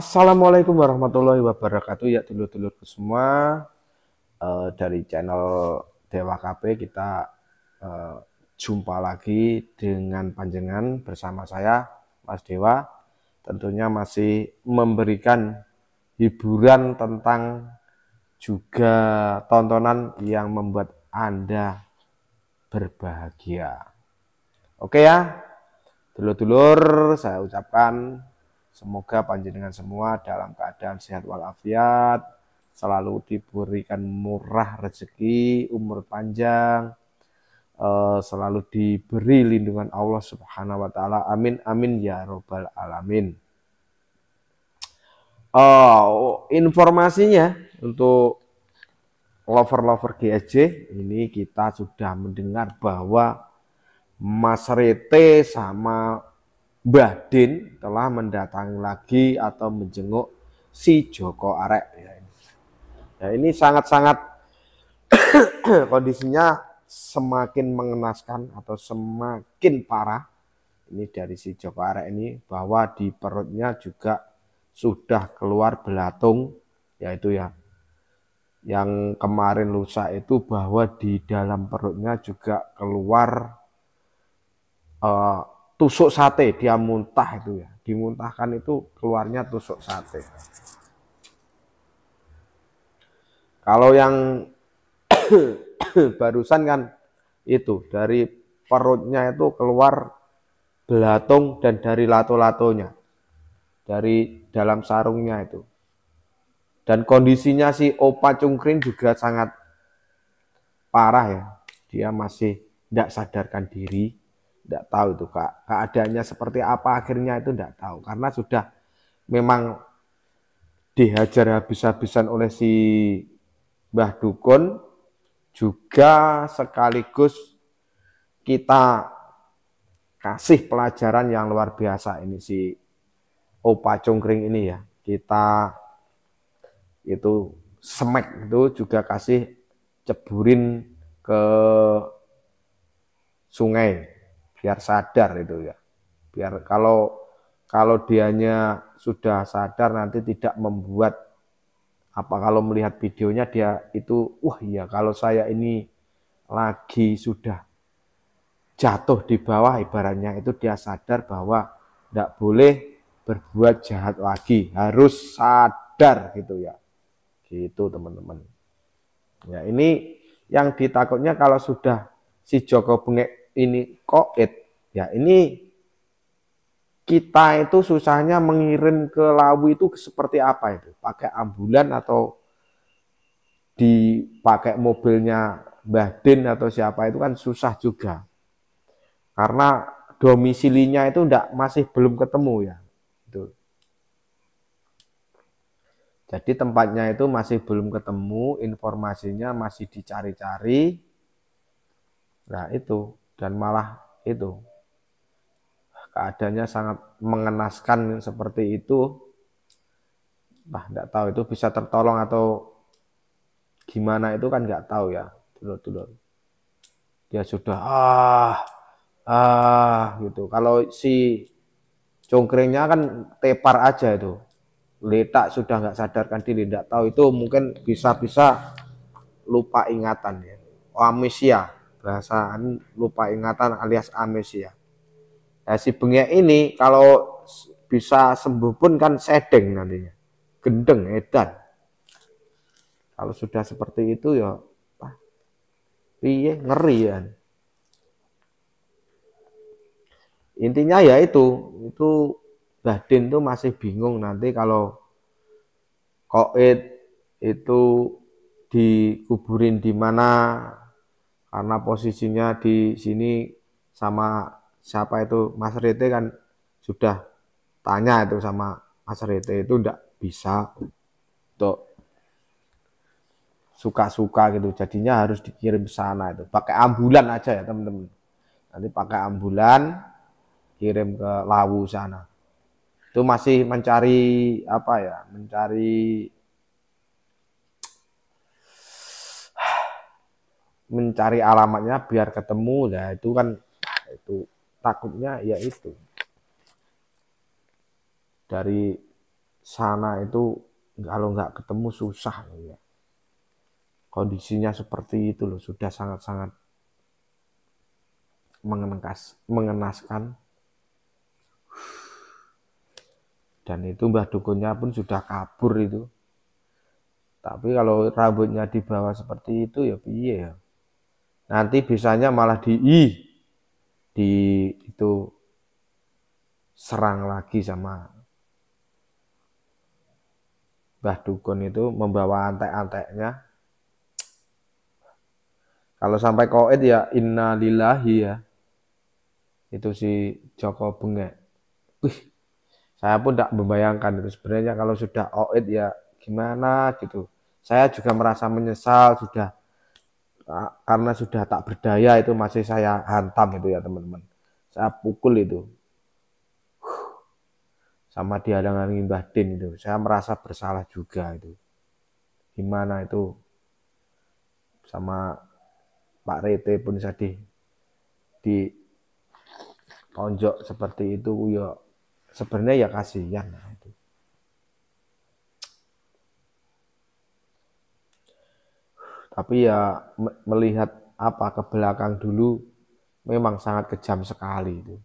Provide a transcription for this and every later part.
Assalamualaikum warahmatullahi wabarakatuh ya dulur-dulurku semua e, dari channel Dewa KP kita e, jumpa lagi dengan panjenengan bersama saya Mas Dewa tentunya masih memberikan hiburan tentang juga tontonan yang membuat Anda berbahagia. Oke ya, dulur-dulur saya ucapkan Semoga panjenengan semua dalam keadaan sehat walafiat, selalu diberikan murah rezeki, umur panjang, eh, selalu diberi lindungan Allah Subhanahu wa taala. Amin amin ya robbal alamin. Oh, informasinya untuk lover-lover GSJ ini kita sudah mendengar bahwa Mas Rete sama Mbah Din telah mendatangi lagi atau menjenguk si Joko Arek. Ya, ini ya, sangat-sangat kondisinya semakin mengenaskan atau semakin parah ini dari si Joko Arek ini bahwa di perutnya juga sudah keluar belatung yaitu ya yang kemarin lusa itu bahwa di dalam perutnya juga keluar uh, tusuk sate dia muntah itu ya dimuntahkan itu keluarnya tusuk sate kalau yang barusan kan itu dari perutnya itu keluar belatung dan dari lato-latonya dari dalam sarungnya itu dan kondisinya si Opa Cungkrin juga sangat parah ya dia masih tidak sadarkan diri tidak tahu itu kak keadaannya seperti apa akhirnya itu tidak tahu karena sudah memang dihajar habis-habisan oleh si Mbah Dukun juga sekaligus kita kasih pelajaran yang luar biasa ini si Opa Cungkring ini ya kita itu semek itu juga kasih ceburin ke sungai biar sadar itu ya. Biar kalau kalau dianya sudah sadar nanti tidak membuat apa kalau melihat videonya dia itu wah iya kalau saya ini lagi sudah jatuh di bawah ibaratnya itu dia sadar bahwa tidak boleh berbuat jahat lagi harus sadar gitu ya gitu teman-teman ya ini yang ditakutnya kalau sudah si Joko Bengek ini koit ya ini kita itu susahnya mengirim ke Lawi itu seperti apa itu pakai ambulan atau dipakai mobilnya Mbah Din atau siapa itu kan susah juga karena domisilinya itu ndak masih belum ketemu ya itu jadi tempatnya itu masih belum ketemu informasinya masih dicari-cari nah itu dan malah itu keadaannya sangat mengenaskan seperti itu bah nggak tahu itu bisa tertolong atau gimana itu kan nggak tahu ya dulu dulu dia sudah ah ah gitu kalau si congkringnya kan tepar aja itu letak sudah nggak sadarkan diri nggak tahu itu mungkin bisa-bisa lupa ingatan ya amnesia perasaan lupa ingatan alias amnesia. Nah, si bengek ini kalau bisa sembuh pun kan sedeng nantinya. Gendeng, edan. Kalau sudah seperti itu ya piye ngeri ya. Intinya ya itu, itu badin tuh masih bingung nanti kalau koit itu dikuburin di mana karena posisinya di sini sama siapa itu Mas Rete kan sudah tanya itu sama Mas Rete itu ndak bisa untuk suka-suka gitu jadinya harus dikirim sana itu pakai ambulan aja ya teman-teman nanti pakai ambulan kirim ke Lawu sana itu masih mencari apa ya mencari mencari alamatnya biar ketemu nah itu kan itu takutnya ya itu dari sana itu kalau nggak ketemu susah ya kondisinya seperti itu loh sudah sangat-sangat mengenaskan mengenaskan dan itu mbah dukunnya pun sudah kabur itu tapi kalau rambutnya dibawa seperti itu ya piye ya Nanti bisanya malah di i di itu serang lagi sama Mbah Dukun itu membawa antek-anteknya. Kalau sampai koed ya innalillahi ya. Itu si Joko Bengek. Wih, saya pun tidak membayangkan itu sebenarnya kalau sudah koed ya gimana gitu. Saya juga merasa menyesal sudah Nah, karena sudah tak berdaya itu masih saya hantam itu ya teman-teman saya pukul itu sama dia dengan Mbah Din itu saya merasa bersalah juga itu gimana itu sama Pak Rete pun saya di, di tonjok seperti itu ya sebenarnya ya kasihan tapi ya melihat apa ke belakang dulu memang sangat kejam sekali itu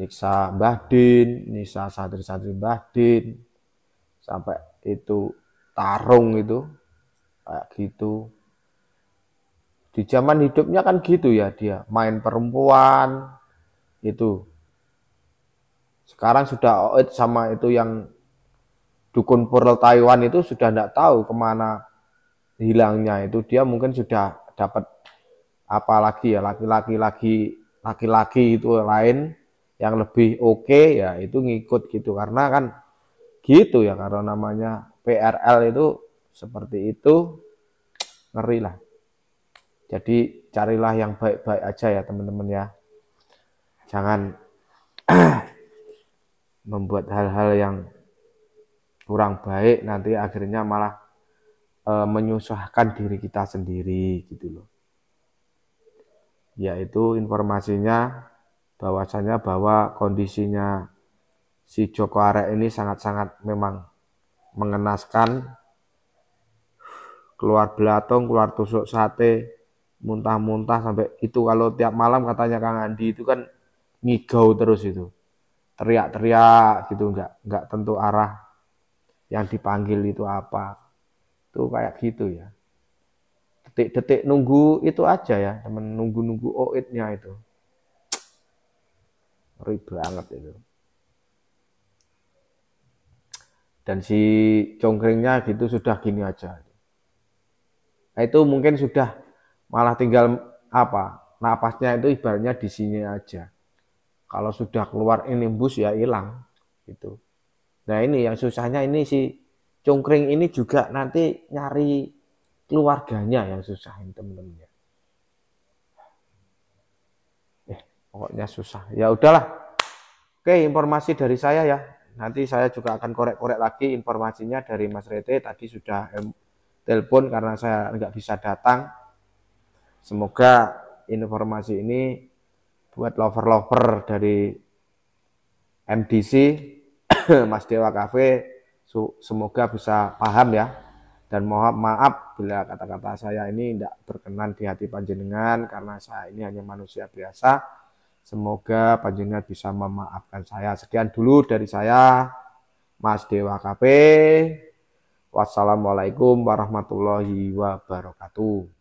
nyiksa Mbah Din, nyiksa santri-santri Mbah Din, sampai itu tarung itu kayak gitu. Di zaman hidupnya kan gitu ya dia, main perempuan itu. Sekarang sudah oit sama itu yang dukun purl Taiwan itu sudah tidak tahu kemana hilangnya itu dia mungkin sudah dapat apa lagi ya laki-laki lagi laki-laki itu lain yang lebih oke okay, ya itu ngikut gitu karena kan gitu ya karena namanya PRL itu seperti itu ngeri lah jadi carilah yang baik-baik aja ya teman-teman ya jangan membuat hal-hal yang kurang baik nanti akhirnya malah e, menyusahkan diri kita sendiri gitu loh. Yaitu informasinya bahwasanya bahwa kondisinya si Joko Arek ini sangat-sangat memang mengenaskan keluar belatung, keluar tusuk sate, muntah-muntah sampai itu kalau tiap malam katanya Kang Andi itu kan ngigau terus itu. Teriak-teriak gitu enggak enggak tentu arah yang dipanggil itu apa itu kayak gitu ya. Detik-detik nunggu itu aja ya, temen nunggu-nunggu oitnya itu. ribet banget itu. Dan si congkringnya gitu sudah gini aja. Nah, itu mungkin sudah malah tinggal apa napasnya itu ibaratnya di sini aja. Kalau sudah keluar ini bus ya hilang gitu. Nah ini yang susahnya ini si cungkring ini juga nanti nyari keluarganya yang susah susahin temen-temennya. Eh, pokoknya susah. Ya udahlah. Oke, informasi dari saya ya. Nanti saya juga akan korek-korek lagi informasinya dari Mas Rete. Tadi sudah telepon karena saya nggak bisa datang. Semoga informasi ini buat lover-lover dari MDC, Mas Dewa Cafe, So, semoga bisa paham ya. Dan mohon maaf bila kata-kata saya ini tidak berkenan di hati panjenengan karena saya ini hanya manusia biasa. Semoga panjenengan bisa memaafkan saya. Sekian dulu dari saya, Mas Dewa KP. Wassalamualaikum warahmatullahi wabarakatuh.